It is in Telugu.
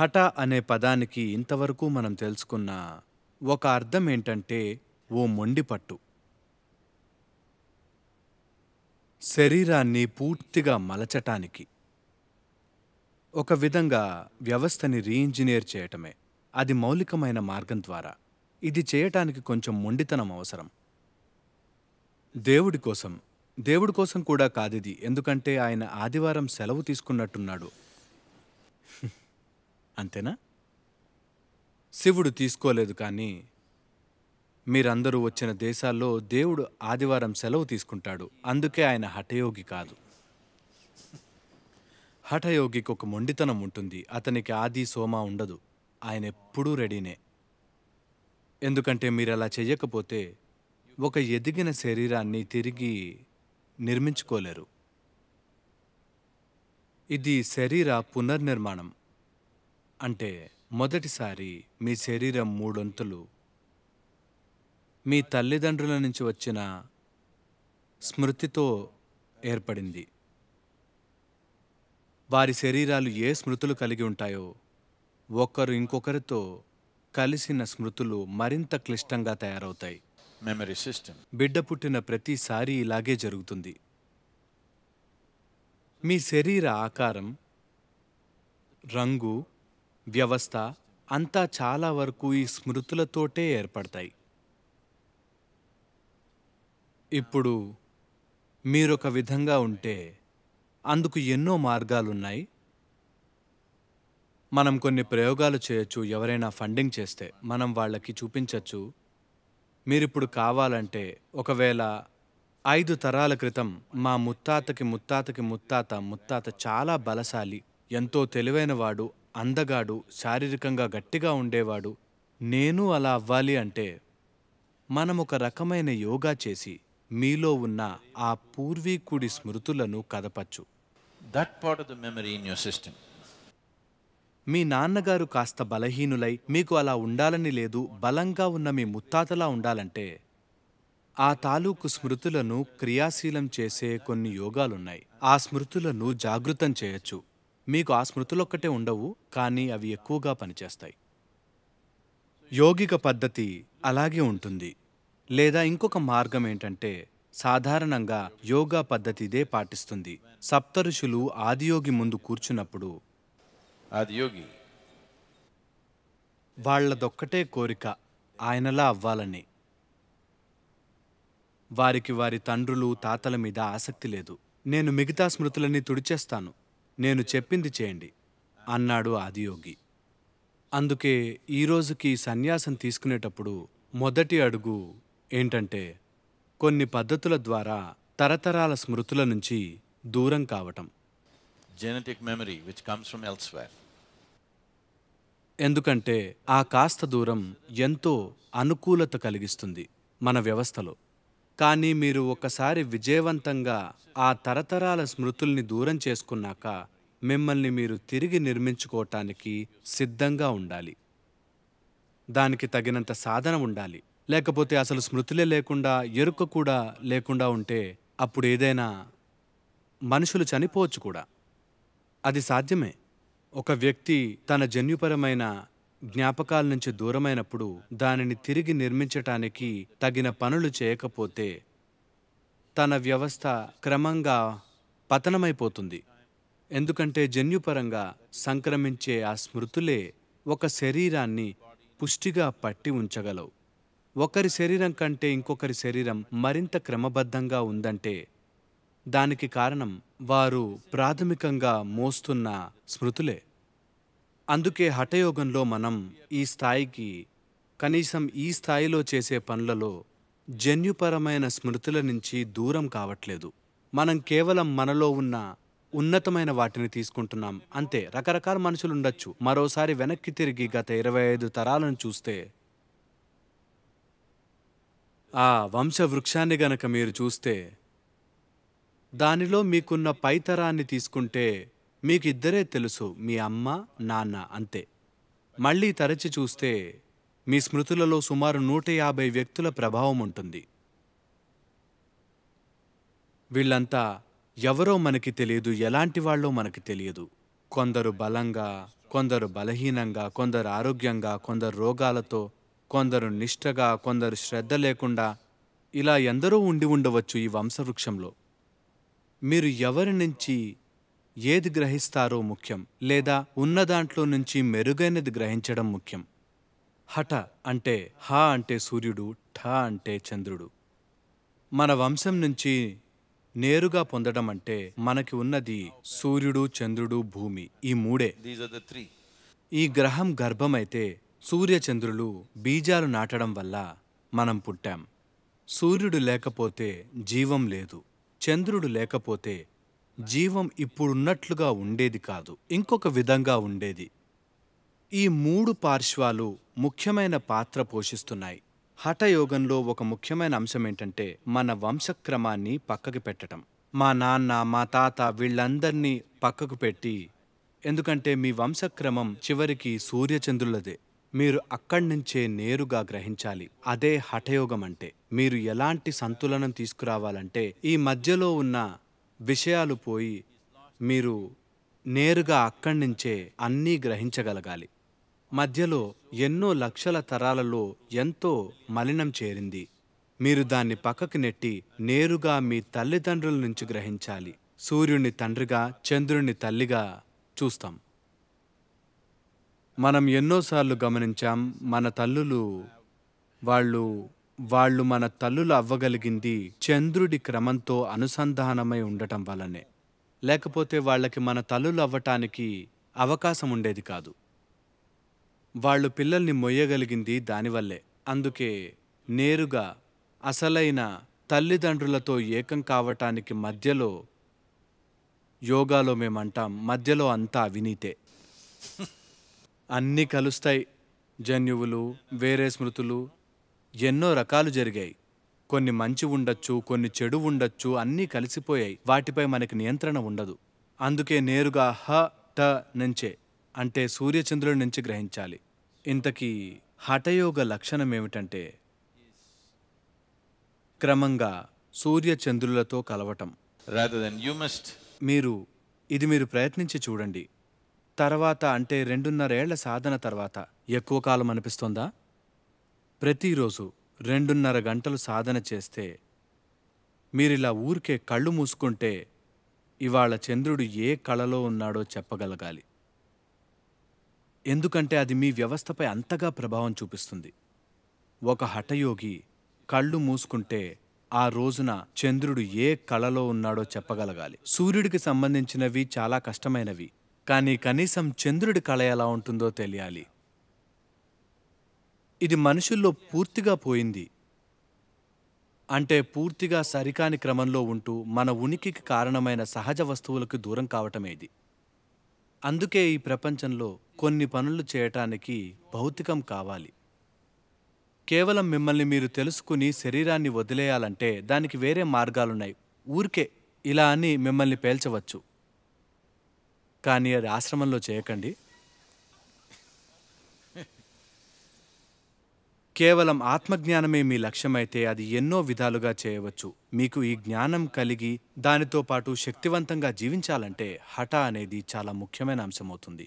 హఠ అనే పదానికి ఇంతవరకు మనం తెలుసుకున్న ఒక అర్థం ఏంటంటే ఓ మొండి పట్టు శరీరాన్ని పూర్తిగా మలచటానికి ఒక విధంగా వ్యవస్థని రీఇంజనీర్ చేయటమే అది మౌలికమైన మార్గం ద్వారా ఇది చేయటానికి కొంచెం మొండితనం అవసరం దేవుడి కోసం దేవుడి కోసం కూడా కాదిది ఎందుకంటే ఆయన ఆదివారం సెలవు తీసుకున్నట్టున్నాడు అంతేనా శివుడు తీసుకోలేదు కానీ మీరందరూ వచ్చిన దేశాల్లో దేవుడు ఆదివారం సెలవు తీసుకుంటాడు అందుకే ఆయన హఠయోగి కాదు హఠయోగికి ఒక మొండితనం ఉంటుంది అతనికి ఆది సోమ ఉండదు ఆయన ఎప్పుడూ రెడీనే ఎందుకంటే మీరు అలా చేయకపోతే ఒక ఎదిగిన శరీరాన్ని తిరిగి నిర్మించుకోలేరు ఇది శరీర పునర్నిర్మాణం అంటే మొదటిసారి మీ శరీరం మూడొంతులు మీ తల్లిదండ్రుల నుంచి వచ్చిన స్మృతితో ఏర్పడింది వారి శరీరాలు ఏ స్మృతులు కలిగి ఉంటాయో ఒకరు ఇంకొకరితో కలిసిన స్మృతులు మరింత క్లిష్టంగా తయారవుతాయి మెమరీ సిస్టమ్ బిడ్డ పుట్టిన ప్రతిసారి ఇలాగే జరుగుతుంది మీ శరీర ఆకారం రంగు వ్యవస్థ అంతా చాలా వరకు ఈ స్మృతులతోటే ఏర్పడతాయి ఇప్పుడు మీరొక విధంగా ఉంటే అందుకు ఎన్నో మార్గాలున్నాయి మనం కొన్ని ప్రయోగాలు చేయొచ్చు ఎవరైనా ఫండింగ్ చేస్తే మనం వాళ్ళకి చూపించవచ్చు మీరిప్పుడు కావాలంటే ఒకవేళ ఐదు తరాల క్రితం మా ముత్తాతకి ముత్తాతకి ముత్తాత ముత్తాత చాలా బలశాలి ఎంతో తెలివైనవాడు అందగాడు శారీరకంగా గట్టిగా ఉండేవాడు నేను అలా అవ్వాలి అంటే మనం ఒక రకమైన యోగా చేసి మీలో ఉన్న ఆ పూర్వీకుడి స్మృతులను కదపచ్చు that part of the memory in your system మీ నాన్నగారు కాస్త బలహీనులై మీకు అలా ఉండాలని లేదు బలంగా ఉన్న మీ ముత్తాతలా ఉండాలంటే ఆ తాలూకు స్మృతులను క్రియాశీలం చేసే కొన్ని యోగాలున్నాయి ఆ స్మృతులను జాగృతం చేయొచ్చు మీకు ఆ స్మృతులొక్కటే ఉండవు కానీ అవి ఎక్కువగా పనిచేస్తాయి యోగిక పద్ధతి అలాగే ఉంటుంది లేదా ఇంకొక మార్గం ఏంటంటే సాధారణంగా యోగా పద్ధతిదే పాటిస్తుంది సప్తఋషులు ఆదియోగి ముందు కూర్చున్నప్పుడు ఆదియోగి వాళ్లదొక్కటే కోరిక ఆయనలా అవ్వాలని వారికి వారి తండ్రులు తాతల మీద ఆసక్తి లేదు నేను మిగతా స్మృతులన్నీ తుడిచేస్తాను నేను చెప్పింది చేయండి అన్నాడు ఆదియోగి అందుకే ఈరోజుకి సన్యాసం తీసుకునేటప్పుడు మొదటి అడుగు ఏంటంటే కొన్ని పద్ధతుల ద్వారా తరతరాల స్మృతుల నుంచి దూరం కావటం genetic memory which comes from elsewhere ఎందుకంటే ఆ కాస్త దూరం ఎంతో అనుకూలత కలిగిస్తుంది మన వ్యవస్థలో కానీ మీరు ఒకసారి విజయవంతంగా ఆ తరతరాల స్మృతుల్ని దూరం చేసుకున్నాక మిమ్మల్ని మీరు తిరిగి నిర్మించుకోవటానికి సిద్ధంగా ఉండాలి దానికి తగినంత సాధన ఉండాలి లేకపోతే అసలు స్మృతులే లేకుండా ఎరుక కూడా లేకుండా ఉంటే అప్పుడు ఏదైనా మనుషులు చనిపోవచ్చు కూడా అది సాధ్యమే ఒక వ్యక్తి తన జన్యుపరమైన జ్ఞాపకాల నుంచి దూరమైనప్పుడు దానిని తిరిగి నిర్మించటానికి తగిన పనులు చేయకపోతే తన వ్యవస్థ క్రమంగా పతనమైపోతుంది ఎందుకంటే జన్యుపరంగా సంక్రమించే ఆ స్మృతులే ఒక శరీరాన్ని పుష్టిగా పట్టి ఉంచగలవు ఒకరి శరీరం కంటే ఇంకొకరి శరీరం మరింత క్రమబద్ధంగా ఉందంటే దానికి కారణం వారు ప్రాథమికంగా మోస్తున్న స్మృతులే అందుకే హఠయోగంలో మనం ఈ స్థాయికి కనీసం ఈ స్థాయిలో చేసే పనులలో జన్యుపరమైన స్మృతుల నుంచి దూరం కావట్లేదు మనం కేవలం మనలో ఉన్న ఉన్నతమైన వాటిని తీసుకుంటున్నాం అంతే రకరకాల మనుషులు ఉండొచ్చు మరోసారి వెనక్కి తిరిగి గత ఇరవై ఐదు తరాలను చూస్తే ఆ వంశవృక్షాన్ని గనక మీరు చూస్తే దానిలో మీకున్న పైతరాన్ని తీసుకుంటే మీకు ఇద్దరే తెలుసు మీ అమ్మ నాన్న అంతే మళ్ళీ తరచి చూస్తే మీ స్మృతులలో సుమారు నూట యాభై వ్యక్తుల ప్రభావం ఉంటుంది వీళ్ళంతా ఎవరో మనకి తెలియదు ఎలాంటి వాళ్ళో మనకి తెలియదు కొందరు బలంగా కొందరు బలహీనంగా కొందరు ఆరోగ్యంగా కొందరు రోగాలతో కొందరు నిష్టగా కొందరు శ్రద్ధ లేకుండా ఇలా ఎందరో ఉండి ఉండవచ్చు ఈ వంశవృక్షంలో మీరు ఎవరి నుంచి ఏది గ్రహిస్తారో ముఖ్యం లేదా ఉన్నదాంట్లో నుంచి మెరుగైనది గ్రహించడం ముఖ్యం హఠ అంటే హ అంటే సూర్యుడు ఠ అంటే చంద్రుడు మన వంశం నుంచి నేరుగా పొందడం అంటే మనకి ఉన్నది సూర్యుడు చంద్రుడు భూమి ఈ మూడే ఈ గ్రహం గర్భమైతే సూర్యచంద్రులు బీజాలు నాటడం వల్ల మనం పుట్టాం సూర్యుడు లేకపోతే జీవం లేదు చంద్రుడు లేకపోతే జీవం ఇప్పుడున్నట్లుగా ఉండేది కాదు ఇంకొక విధంగా ఉండేది ఈ మూడు పార్శ్వాలు ముఖ్యమైన పాత్ర పోషిస్తున్నాయి హఠయోగంలో ఒక ముఖ్యమైన అంశం ఏంటంటే మన వంశక్రమాన్ని పక్కకి పెట్టడం మా నాన్న మా తాత వీళ్ళందరినీ పక్కకు పెట్టి ఎందుకంటే మీ వంశక్రమం చివరికి సూర్యచంద్రులదే మీరు అక్కడి నుంచే నేరుగా గ్రహించాలి అదే హఠయోగం అంటే మీరు ఎలాంటి సంతులనం తీసుకురావాలంటే ఈ మధ్యలో ఉన్న విషయాలు పోయి మీరు నేరుగా అక్కడి నుంచే అన్నీ గ్రహించగలగాలి మధ్యలో ఎన్నో లక్షల తరాలలో ఎంతో మలినం చేరింది మీరు దాన్ని పక్కకు నెట్టి నేరుగా మీ తల్లిదండ్రుల నుంచి గ్రహించాలి సూర్యుని తండ్రిగా చంద్రుణ్ణి తల్లిగా చూస్తాం మనం ఎన్నోసార్లు గమనించాం మన తల్లులు వాళ్ళు వాళ్ళు మన తల్లులు అవ్వగలిగింది చంద్రుడి క్రమంతో అనుసంధానమై ఉండటం వల్లనే లేకపోతే వాళ్ళకి మన తల్లులు అవ్వటానికి అవకాశం ఉండేది కాదు వాళ్ళు పిల్లల్ని మొయ్యగలిగింది దానివల్లే అందుకే నేరుగా అసలైన తల్లిదండ్రులతో ఏకం కావటానికి మధ్యలో యోగాలో మేమంటాం మధ్యలో అంతా అవినీతే అన్నీ కలుస్తాయి జన్యువులు వేరే స్మృతులు ఎన్నో రకాలు జరిగాయి కొన్ని మంచి ఉండొచ్చు కొన్ని చెడు ఉండొచ్చు అన్నీ కలిసిపోయాయి వాటిపై మనకి నియంత్రణ ఉండదు అందుకే నేరుగా హ ట నుంచే అంటే సూర్యచంద్రుడి నుంచి గ్రహించాలి ఇంతకీ హఠయోగ లక్షణం ఏమిటంటే క్రమంగా సూర్యచంద్రులతో కలవటం మీరు ఇది మీరు ప్రయత్నించి చూడండి తర్వాత అంటే రెండున్నరేళ్ల సాధన తర్వాత ఎక్కువ కాలం అనిపిస్తోందా ప్రతిరోజు రెండున్నర గంటలు సాధన చేస్తే మీరిలా ఊరికే కళ్ళు మూసుకుంటే ఇవాళ చంద్రుడు ఏ కళలో ఉన్నాడో చెప్పగలగాలి ఎందుకంటే అది మీ వ్యవస్థపై అంతగా ప్రభావం చూపిస్తుంది ఒక హఠయోగి కళ్ళు మూసుకుంటే ఆ రోజున చంద్రుడు ఏ కళలో ఉన్నాడో చెప్పగలగాలి సూర్యుడికి సంబంధించినవి చాలా కష్టమైనవి కానీ కనీసం చంద్రుడి కళ ఎలా ఉంటుందో తెలియాలి ఇది మనుషుల్లో పూర్తిగా పోయింది అంటే పూర్తిగా సరికాని క్రమంలో ఉంటూ మన ఉనికికి కారణమైన సహజ వస్తువులకు దూరం కావటమే ఇది అందుకే ఈ ప్రపంచంలో కొన్ని పనులు చేయటానికి భౌతికం కావాలి కేవలం మిమ్మల్ని మీరు తెలుసుకుని శరీరాన్ని వదిలేయాలంటే దానికి వేరే మార్గాలున్నాయి ఊరికే ఇలా అని మిమ్మల్ని పేల్చవచ్చు కానీ అది ఆశ్రమంలో చేయకండి కేవలం ఆత్మజ్ఞానమే మీ లక్ష్యమైతే అది ఎన్నో విధాలుగా చేయవచ్చు మీకు ఈ జ్ఞానం కలిగి దానితో పాటు శక్తివంతంగా జీవించాలంటే హఠ అనేది చాలా ముఖ్యమైన అంశమవుతుంది